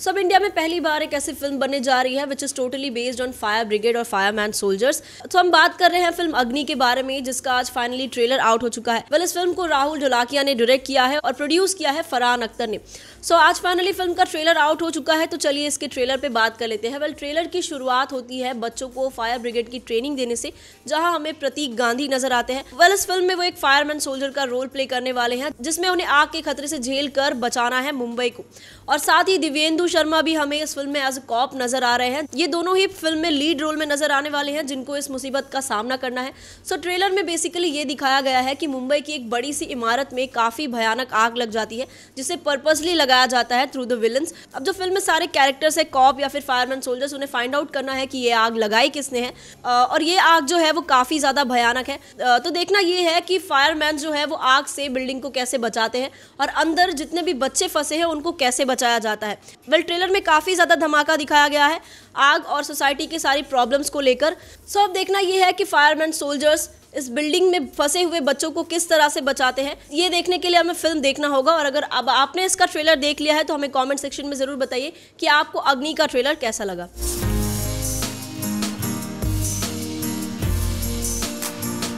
सब इंडिया में पहली बार एक ऐसी फिल्म बनने जा रही है which is totally based on fire brigade और फायर मैन सोल्जर्स तो हम बात कर रहे हैं फिल्म अग्नि के बारे में जिसका आज फाइनली ट्रेलर आउट हो चुका है वेल इस फिल्म को राहुल ढोलाकिया ने डायरेक्ट किया है और प्रोड्यूस किया है फरहान अख्तर ने सो so, आज फाइनली फिल्म का ट्रेलर आउट हो चुका है तो चलिए इसके ट्रेलर पर बात कर लेते हैं वेल ट्रेलर की शुरुआत होती है बच्चों को फायर ब्रिगेड की ट्रेनिंग देने से जहाँ हमें प्रतीक गांधी नजर आते हैं वेल इस फिल्म में वो एक फायरमैन सोल्जर का रोल प्ले करने वाले हैं जिसमें उन्हें आग के खतरे से झेल बचाना है मुंबई को और साथ ही दिव्येंदु शर्मा भी हमें इस फिल्म में एज अ कॉप नजर आ रहे हैं ये दोनों ही फिल्म में लीड रोल में नजर आने वाले हैं जिनको इस मुसीबत का सामना करना है सो ट्रेलर में बेसिकली ये दिखाया गया है कि मुंबई की एक बड़ी सी इमारत में काफ़ी भयानक आग लग जाती है जिसे पर्पजली लगाया जाता है थ्रू द विलन्स अब जो फिल्म में सारे कैरेक्टर्स है कॉप या फिर फायरमैन सोल्जर्स उन्हें फाइंड आउट करना है कि ये आग लगाई किसने है और ये आग जो है वो काफ़ी ज़्यादा भयानक है तो देखना ये है कि फायरमैन जो है वो आग से बिल्डिंग को कैसे बचाते हैं और अंदर जितने भी बच्चे फंसे हैं उनको कैसे बचाया जाता है वेल वेल ट्रेलर में काफ़ी ज़्यादा धमाका दिखाया गया है आग और सोसाइटी की सारी प्रॉब्लम्स को लेकर सो अब देखना यह है कि फायरमैन सोल्जर्स इस बिल्डिंग में फंसे हुए बच्चों को किस तरह से बचाते हैं ये देखने के लिए हमें फिल्म देखना होगा और अगर अब आपने इसका ट्रेलर देख लिया है तो हमें कमेंट सेक्शन में ज़रूर बताइए कि आपको अग्नि का ट्रेलर कैसा लगा